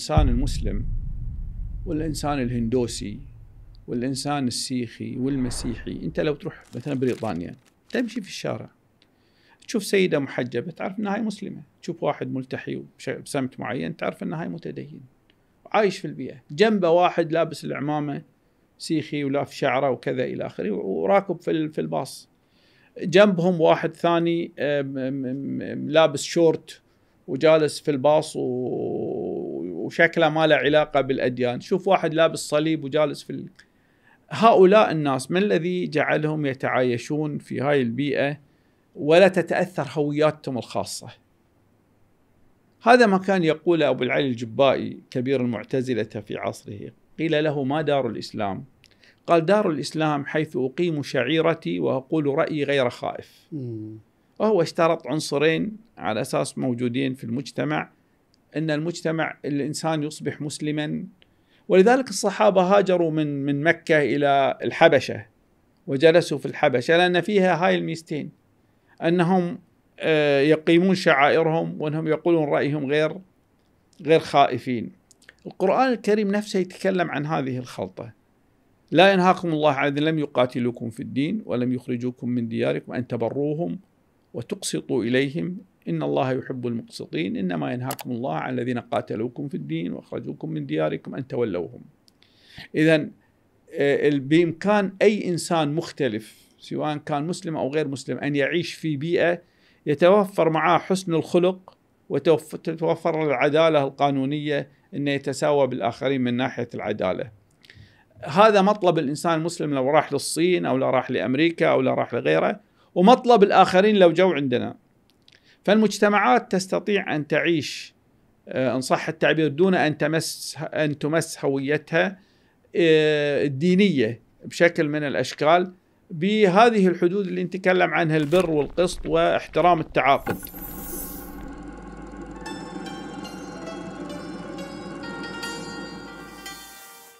الانسان المسلم والانسان الهندوسي والانسان السيخي والمسيحي انت لو تروح مثلا بريطانيا تمشي في الشارع تشوف سيده محجبه تعرف انها هي مسلمه تشوف واحد ملتحي بسمت معين تعرف انها هي متدين عايش في البيئه جنبه واحد لابس العمامه سيخي ولا في شعره وكذا الى اخره وراكب في في الباص جنبهم واحد ثاني آه، لابس شورت وجالس في الباص و وشكله ما له علاقه بالاديان شوف واحد لابس صليب وجالس في ال... هؤلاء الناس ما الذي جعلهم يتعايشون في هاي البيئه ولا تتاثر هوياتهم الخاصه هذا ما كان يقوله ابو العلي الجبائي كبير المعتزله في عصره قيل له ما دار الاسلام قال دار الاسلام حيث اقيم شعيرتي واقول رايي غير خائف وهو اشترط عنصرين على اساس موجودين في المجتمع ان المجتمع الانسان يصبح مسلما ولذلك الصحابه هاجروا من من مكه الى الحبشه وجلسوا في الحبشه لان فيها هاي الميزتين انهم آه، يقيمون شعائرهم وانهم يقولون رايهم غير غير خائفين. القران الكريم نفسه يتكلم عن هذه الخلطه. لا ينهاكم الله عن لم يقاتلوكم في الدين ولم يخرجوكم من دياركم ان تبروهم وتقسطوا اليهم إن الله يحب المقسطين إنما ينهاكم الله عن الذين قاتلوكم في الدين وأخرجوكم من دياركم أن تولوهم إذا آه، بإمكان أي إنسان مختلف سواء كان مسلم أو غير مسلم أن يعيش في بيئة يتوفر معه حسن الخلق وتتوفر العدالة القانونية أنه يتساوى بالآخرين من ناحية العدالة هذا مطلب الإنسان المسلم لو راح للصين أو لو راح لأمريكا أو لو راح لغيره ومطلب الآخرين لو جو عندنا فالمجتمعات تستطيع ان تعيش آه، ان صح التعبير دون ان تمس ان تمس هويتها آه، الدينيه بشكل من الاشكال بهذه الحدود اللي نتكلم عنها البر والقسط واحترام التعاقد.